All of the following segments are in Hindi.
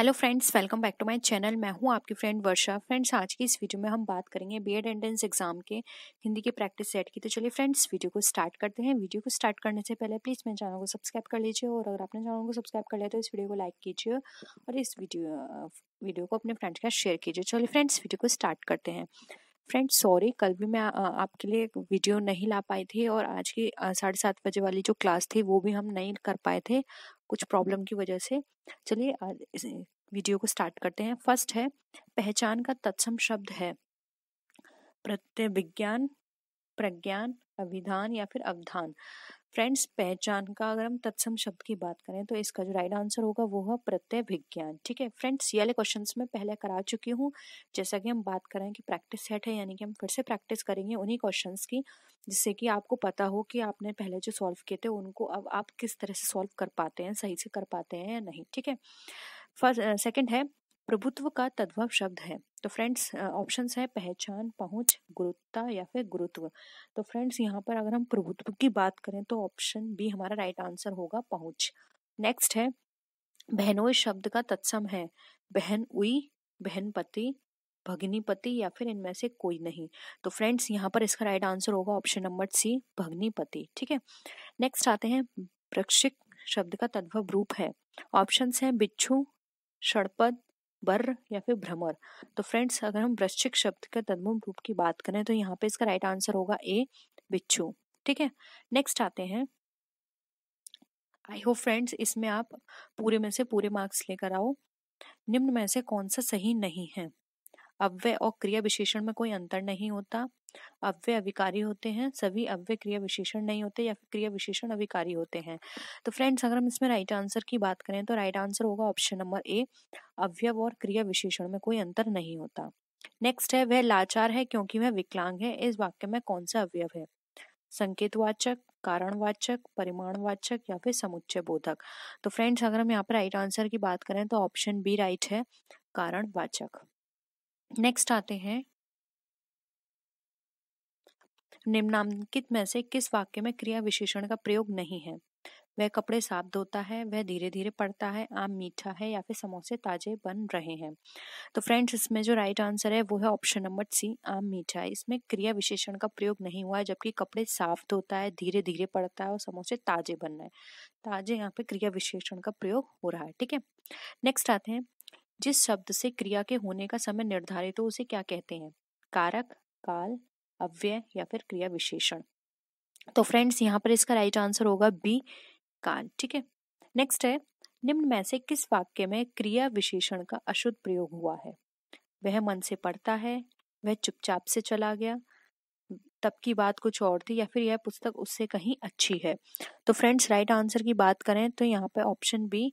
hello friends welcome back to my channel मैं हूं आपकी फ्रेंड वर्षा फ्रेंड्स आज की इस वीडियो में हम बात करेंगे बी एड एंट्रेंस एग्जाम के हिंदी के प्रैक्टिस सेट की तो चलिए फ्रेंड्स वीडियो को स्टार्ट करते हैं वीडियो को स्टार्ट करने से पहले प्लीज़ मेरे चैनल को सब्सक्राइब कर लीजिए और अगर आपने चैनल को सब्सक्राइब कर लिया तो इस वीडियो को लाइक कीजिए और इस वीडियो वीडियो को अपने फ्रेंड्स के साथ शेयर कीजिए चलिए फ्रेंड्स वीडियो को स्टार्ट करते हैं फ्रेंड्स सॉरी कल भी मैं आ, आपके लिए वीडियो नहीं ला पाई थी और आज की साढ़े सात बजे वाली जो क्लास थी वो भी हम नहीं कर पाए थे कुछ प्रॉब्लम की वजह से चलिए वीडियो को स्टार्ट करते हैं फर्स्ट है पहचान का तत्सम शब्द है प्रत्यय विज्ञान प्रज्ञान अभिधान या फिर अवधान फ्रेंड्स पहचान का अगर हम तत्सम शब्द की बात करें तो इसका जो राइट आंसर होगा वो है प्रत्यय विज्ञान ठीक है फ्रेंड्स ये वाले क्वेश्चन में पहले करा चुकी हूँ जैसा कि हम बात करें कि प्रैक्टिस सेट है यानी कि हम फिर से प्रैक्टिस करेंगे उन्हीं क्वेश्चन की जिससे कि आपको पता हो कि आपने पहले जो सॉल्व किए थे उनको अब आप किस तरह से सॉल्व कर पाते हैं सही से कर पाते हैं या नहीं ठीक है फर्स्ट सेकंड है प्रभुत्व का तद्भव शब्द है तो फ्रेंड्स ऑप्शन है पहचान पहुंच गुरुत्ता या फिर गुरुत्व तो फ्रेंड्स यहाँ पर अगर हम प्रभुत्व की बात करें तो ऑप्शन बी हमारा राइट आंसर होगा पहुंच नेक्स्ट है बहनोई शब्द का तत्सम है बहन उई बहनपति भग्नीपति या फिर इनमें से कोई नहीं तो फ्रेंड्स यहाँ पर इसका राइट आंसर होगा ऑप्शन नंबर सी भगनीपति ठीक है नेक्स्ट आते हैं प्रक्षिक शब्द का तद्भव रूप है ऑप्शंस हैं बिच्छू षड़पद बर्र या फिर भ्रमर तो फ्रेंड्स अगर हम वृश्चिक शब्द के तद्भुम रूप की बात करें तो यहाँ पे इसका राइट आंसर होगा ए बिच्छू ठीक है नेक्स्ट आते हैं आई होप फ्रेंड्स इसमें आप पूरे में से पूरे मार्क्स लेकर आओ निम्न में से कौन सा सही नहीं है अव्यय और क्रिया विशेषण में कोई अंतर नहीं होता अव्यय अविकारी होते हैं सभी अव्यय क्रिया विशेषण नहीं होते या फिर क्रिया विशेषण अविकारी होते हैं तो फ्रेंड्स अगर हम इसमें राइट आंसर की बात करें तो राइट आंसर होगा ऑप्शन नंबर ए अव्यव और क्रिया विशेषण में कोई अंतर नहीं होता नेक्स्ट है वह लाचार है क्योंकि वह विकलांग है इस वाक्य में कौन सा अवयव है संकेतवाचक कारणवाचक परिमाणवाचक या फिर समुच्चय बोधक तो फ्रेंड्स अगर हम यहाँ पर राइट आंसर की बात करें तो ऑप्शन बी राइट है कारणवाचक नेक्स्ट आते हैं निम्नांकित में से किस वाक्य में क्रिया विशेषण का प्रयोग नहीं है वह कपड़े साफ धोता है वह धीरे धीरे पड़ता है आम मीठा है या फिर समोसे ताजे बन रहे हैं तो फ्रेंड्स इसमें जो राइट आंसर है वो है ऑप्शन नंबर सी आम मीठा इसमें क्रिया विशेषण का प्रयोग नहीं हुआ है जबकि कपड़े साफ धोता है धीरे धीरे पड़ता है और समोसे ताजे बन रहे हैं ताजे यहाँ पे क्रिया विशेषण का प्रयोग हो रहा है ठीक है नेक्स्ट आते हैं जिस शब्द से क्रिया के होने का समय निर्धारित हो उसे क्या कहते हैं कारक काल अव्यय या फिर क्रिया विशेषण तो फ्रेंड्स यहाँ पर इसका राइट आंसर होगा बी कान ठीक है नेक्स्ट है निम्न में से किस वाक्य में क्रिया विशेषण का अशुद्ध प्रयोग हुआ है वह मन से पढ़ता है वह चुपचाप से चला गया तब की बात कुछ और थी या फिर यह पुस्तक उससे कहीं अच्छी है तो फ्रेंड्स राइट आंसर की बात करें तो यहाँ पे option B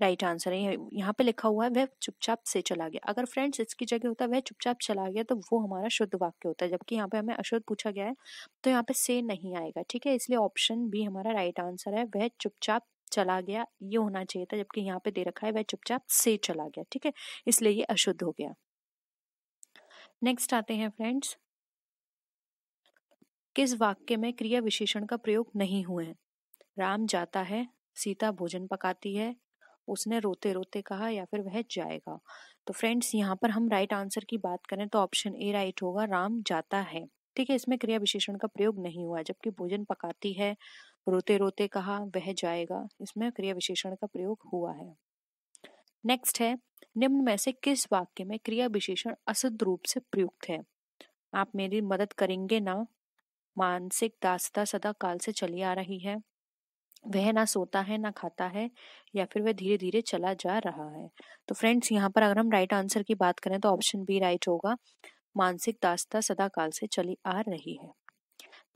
right right answer है यहाँ पे लिखा हुआ है वह चुपचाप से चला गया अगर फ्रेंड्स इसकी जगह होता है वह चुपचाप चला गया तो वो हमारा शुद्ध वाक्य होता है जबकि यहाँ पे हमें अशुद्ध पूछा गया है तो यहाँ पे से नहीं आएगा ठीक है इसलिए ऑप्शन भी हमारा राइट आंसर है वह चुपचाप चला गया ये होना चाहिए था जबकि यहाँ पे दे रखा है वह चुपचाप से चला गया ठीक है इसलिए ये अशुद्ध हो गया नेक्स्ट आते हैं फ्रेंड्स किस वाक्य में क्रिया विशेषण का प्रयोग नहीं हुए हैं राम जाता है सीता भोजन पकाती है उसने रोते रोते कहा या फिर वह जाएगा तो फ्रेंड्स यहाँ पर हम राइट आंसर की बात करें तो ऑप्शन ए राइट होगा राम जाता है ठीक है इसमें क्रिया विशेषण का प्रयोग नहीं हुआ जबकि भोजन पकाती है रोते रोते कहा वह जाएगा इसमें क्रिया विशेषण का प्रयोग हुआ है नेक्स्ट है निम्न में से किस वाक्य में क्रिया विशेषण असद रूप से प्रयुक्त है आप मेरी मदद करेंगे ना मानसिक दासता सदा काल से चली आ रही है वह ना सोता है ना खाता है या फिर वह धीरे धीरे चला जा रहा है तो फ्रेंड्स यहाँ पर अगर हम राइट आंसर की बात करें तो ऑप्शन बी राइट होगा मानसिक दास्ता काल से चली आ रही है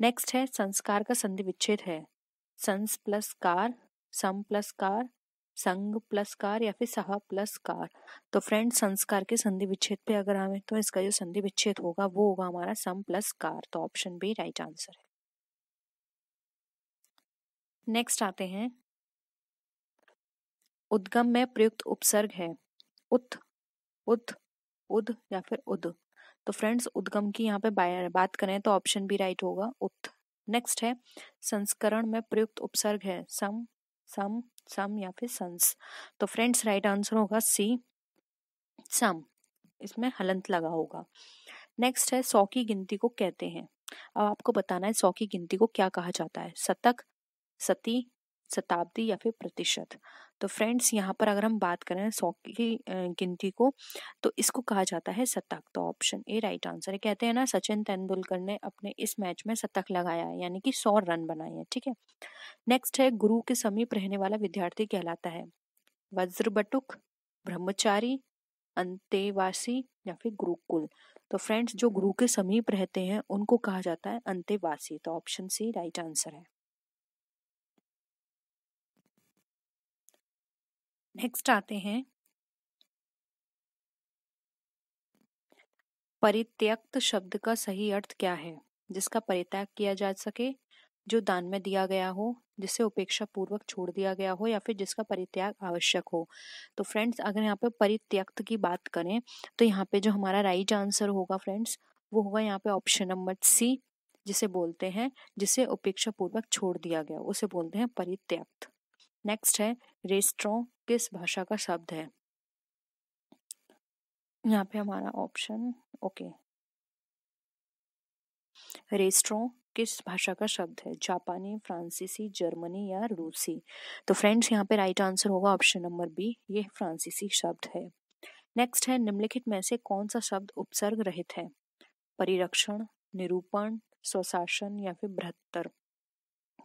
नेक्स्ट है संस्कार का संधि विच्छेद है संस प्लस कार सम प्लस कार संग प्लस कार या फिर सहा प्लस कार तो फ्रेंड्स संस्कार के संधि विच्छेद पे अगर आवे तो इसका जो संधि विच्छेद होगा वो होगा हमारा सम प्लस कार तो ऑप्शन बी राइट आंसर है नेक्स्ट आते हैं उद्गम में प्रयुक्त उपसर्ग है उत उत उद या फिर उद तो फ्रेंड्स उद्गम की यहाँ पे बात करें तो ऑप्शन भी राइट होगा उत नेक्स्ट है संस्करण में प्रयुक्त उपसर्ग है सम सम सम या फिर संस तो फ्रेंड्स राइट आंसर होगा सी सम इसमें हलंत लगा होगा नेक्स्ट है सौ की गिनती को कहते हैं अब आपको बताना है सौ की गिनती को क्या कहा जाता है शतक सती शताब्दी या फिर प्रतिशत तो फ्रेंड्स यहाँ पर अगर हम बात करें सौ की गिनती को तो इसको कहा जाता है शतक तो ऑप्शन ए राइट आंसर है कहते हैं ना सचिन तेंदुलकर ने अपने इस मैच में शतक लगाया है यानी कि सौ रन बनाए हैं ठीक है नेक्स्ट है गुरु के समीप रहने वाला विद्यार्थी कहलाता है वज्रबटुक ब्रह्मचारी अंतेवासी या फिर गुरुकुल तो फ्रेंड्स जो गुरु के समीप रहते हैं उनको कहा जाता है अंतेवासी तो ऑप्शन सी राइट आंसर है नेक्स्ट आते हैं परित्यक्त शब्द का सही अर्थ क्या है जिसका परित्याग किया जा सके जो दान में दिया गया हो जिसे उपेक्षा पूर्वक छोड़ दिया गया हो या फिर जिसका परित्याग आवश्यक हो तो फ्रेंड्स अगर यहाँ पे परित्यक्त की बात करें तो यहाँ पे जो हमारा राइट आंसर होगा फ्रेंड्स वो होगा यहाँ पे ऑप्शन नंबर सी जिसे बोलते हैं जिसे उपेक्षा पूर्वक छोड़ दिया गया उसे बोलते हैं परित्यक्त नेक्स्ट है रेस्ट्रो किस भाषा का शब्द है यहाँ पे हमारा ऑप्शन ओके रेस्ट्रो किस भाषा का शब्द है जापानी फ्रांसीसी जर्मनी या रूसी तो फ्रेंड्स यहाँ पे राइट आंसर होगा ऑप्शन नंबर बी ये फ्रांसीसी शब्द है नेक्स्ट है निम्नलिखित में से कौन सा शब्द उपसर्ग रहित है परिरक्षण निरूपण स्वशासन या फिर बृहत्तर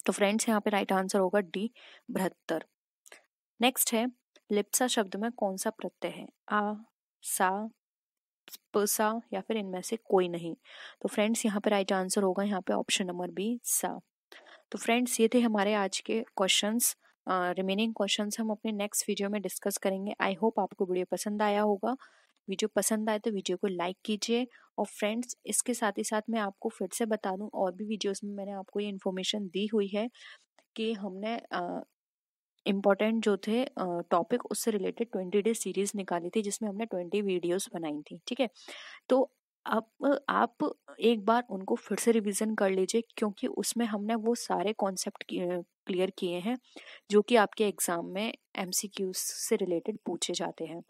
तो फ्रेंड्स यहाँ पे राइट आंसर होगा डी बहत्तर नेक्स्ट है लिप्सा शब्द में कौन सा प्रत्यय है आ सा सा या फिर इनमें से कोई नहीं तो फ्रेंड्स यहाँ पे राइट आंसर होगा यहाँ पे ऑप्शन नंबर बी सा तो फ्रेंड्स ये थे हमारे आज के क्वेश्चंस रिमेनिंग क्वेश्चंस हम अपने नेक्स्ट वीडियो में डिस्कस करेंगे आई होप आपको वीडियो पसंद आया होगा वीडियो पसंद आए तो वीडियो को लाइक कीजिए और फ्रेंड्स इसके साथ ही साथ मैं आपको फिर से बता दूं और भी वीडियोस में मैंने आपको ये इन्फॉर्मेशन दी हुई है कि हमने इम्पॉर्टेंट जो थे टॉपिक उससे रिलेटेड ट्वेंटी डे सीरीज निकाली थी जिसमें हमने ट्वेंटी वीडियोस बनाई थी ठीक है तो अब आप एक बार उनको फिर से रिवीजन कर लीजिए क्योंकि उसमें हमने वो सारे कॉन्सेप्ट क्लियर किए हैं जो कि आपके एग्ज़ाम में एमसीक्यूज से रिलेटेड पूछे जाते हैं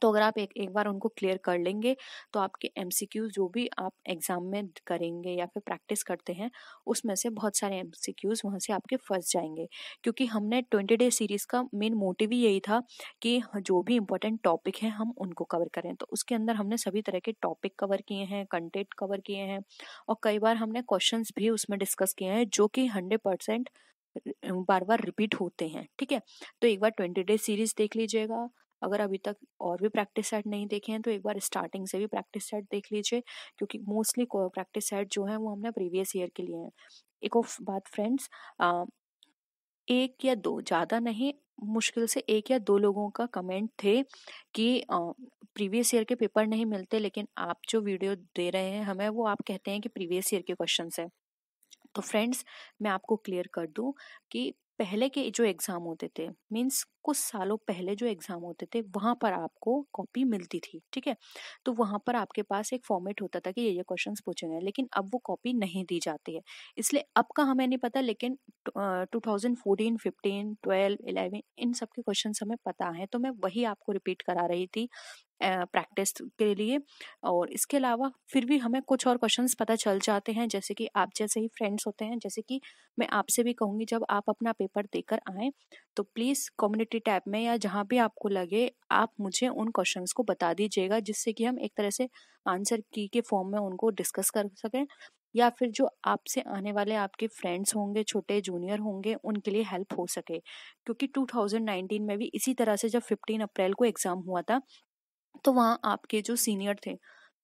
तो अगर आप एक एक बार उनको क्लियर कर लेंगे तो आपके एम जो भी आप एग्ज़ाम में करेंगे या फिर प्रैक्टिस करते हैं उसमें से बहुत सारे एम सी क्यूज़ वहाँ से आपके फंस जाएंगे क्योंकि हमने ट्वेंटी डे सीरीज़ का मेन मोटिव ही यही था कि जो भी इम्पोर्टेंट टॉपिक हैं हम उनको कवर करें तो उसके अंदर हमने सभी तरह के टॉपिक कवर किए हैं कंटेंट कवर किए हैं और कई बार हमने क्वेश्चन भी उसमें डिस्कस किए हैं जो कि हंड्रेड परसेंट बार बार रिपीट होते हैं ठीक है तो एक बार ट्वेंटी डे सीरीज़ देख लीजिएगा अगर अभी तक और भी प्रैक्टिस सेट नहीं देखे हैं तो एक बार स्टार्टिंग से भी प्रैक्टिस सेट देख लीजिए क्योंकि मोस्टली प्रैक्टिस सेट जो है वो हमने प्रीवियस ईयर के लिए हैं एक ऑफ बात फ्रेंड्स एक या दो ज़्यादा नहीं मुश्किल से एक या दो लोगों का कमेंट थे कि प्रीवियस ईयर के पेपर नहीं मिलते लेकिन आप जो वीडियो दे रहे हैं हमें वो आप कहते हैं कि प्रीवियस ईयर के क्वेश्चन है तो फ्रेंड्स मैं आपको क्लियर कर दूं कि पहले के जो एग्ज़ाम होते थे मीन्स कुछ सालों पहले जो एग्ज़ाम होते थे वहाँ पर आपको कॉपी मिलती थी ठीक है तो वहाँ पर आपके पास एक फॉर्मेट होता था कि ये ये क्वेश्चन पूछे गए लेकिन अब वो कॉपी नहीं दी जाती है इसलिए अब का हमें नहीं पता लेकिन two thousand fourteen fifteen twelve eleven इन सब के क्वेश्चन हमें पता है तो मैं वही आपको रिपीट करा रही थी प्रैक्टिस के लिए और इसके अलावा फिर भी हमें कुछ और क्वेश्चंस पता चल जाते हैं जैसे कि आप जैसे ही फ्रेंड्स होते हैं जैसे कि मैं आपसे भी कहूँगी जब आप अपना पेपर देकर आएँ तो प्लीज़ कम्युनिटी कनेक्टिविटी टैब में या जहाँ भी आपको लगे आप मुझे उन क्वेश्चंस को बता दीजिएगा जिससे कि हम एक तरह से आंसर की के फॉर्म में उनको डिस्कस कर सकें या फिर जो आपसे आने वाले आपके फ्रेंड्स होंगे छोटे जूनियर होंगे उनके लिए हेल्प हो सके क्योंकि 2019 में भी इसी तरह से जब 15 अप्रैल को एग्ज़ाम हुआ था तो वहाँ आपके जो सीनियर थे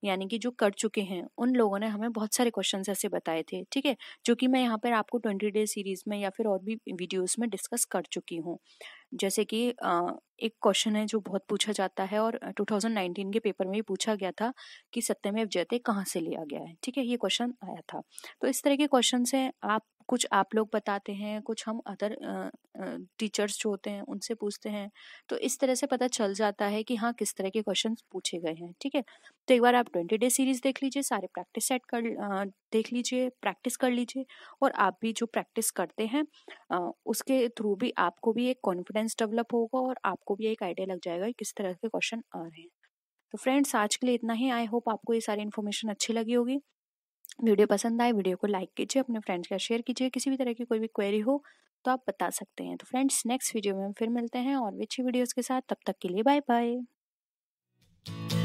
यानी कि जो कर चुके हैं उन लोगों ने हमें बहुत सारे क्वेश्चन ऐसे बताए थे ठीक है जो कि मैं यहाँ पर आपको ट्वेंटी डे सीरीज में या फिर और भी वीडियोस में डिस्कस कर चुकी हूँ जैसे कि एक क्वेश्चन है जो बहुत पूछा जाता है और 2019 के पेपर में भी पूछा गया था कि सत्यमेव जयते कहाँ से लिया गया है ठीक है ये क्वेश्चन आया था तो इस तरह के क्वेश्चन से आप कुछ आप लोग बताते हैं कुछ हम अदर टीचर्स जो होते हैं उनसे पूछते हैं तो इस तरह से पता चल जाता है कि हाँ किस तरह के क्वेश्चन पूछे गए हैं ठीक है तो एक बार आप ट्वेंटी डे सीरीज देख लीजिए सारे प्रैक्टिस सेट कर आ, देख लीजिए प्रैक्टिस कर लीजिए और आप भी जो प्रैक्टिस करते हैं आ, उसके थ्रू भी आपको भी एक कॉन्फिडेंस डेवलप होगा और आपको भी एक आइडिया लग जाएगा कि किस तरह के क्वेश्चन आ रहे हैं तो फ्रेंड्स आज के लिए इतना ही आई होप आपको ये सारी इन्फॉर्मेशन अच्छी लगी होगी वीडियो पसंद आए वीडियो को लाइक कीजिए अपने फ्रेंड्स का शेयर कीजिए किसी भी तरह की कोई भी क्वेरी हो तो आप बता सकते हैं तो फ्रेंड्स नेक्स्ट वीडियो में हम फिर मिलते हैं और भी अच्छी वीडियोज़ के साथ तब तक के लिए बाय बाय